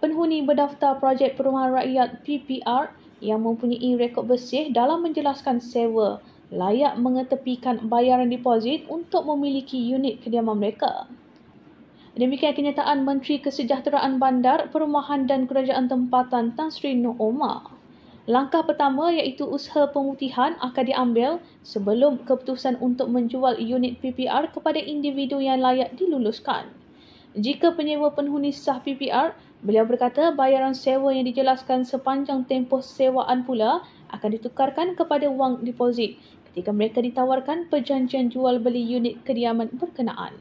penghuni berdaftar projek perumahan rakyat PPR yang mempunyai rekod bersih dalam menjelaskan sewa layak mengetepikan bayaran deposit untuk memiliki unit kediaman mereka. Demikian kenyataan Menteri Kesejahteraan Bandar, Perumahan dan Kerajaan Tempatan Tan Sri Nur Omar. Langkah pertama iaitu usaha pemutihan akan diambil sebelum keputusan untuk menjual unit PPR kepada individu yang layak diluluskan. Jika penyewa penhuni sah PPR, beliau berkata bayaran sewa yang dijelaskan sepanjang tempoh sewaan pula akan ditukarkan kepada wang deposit ketika mereka ditawarkan perjanjian jual beli unit kediaman berkenaan.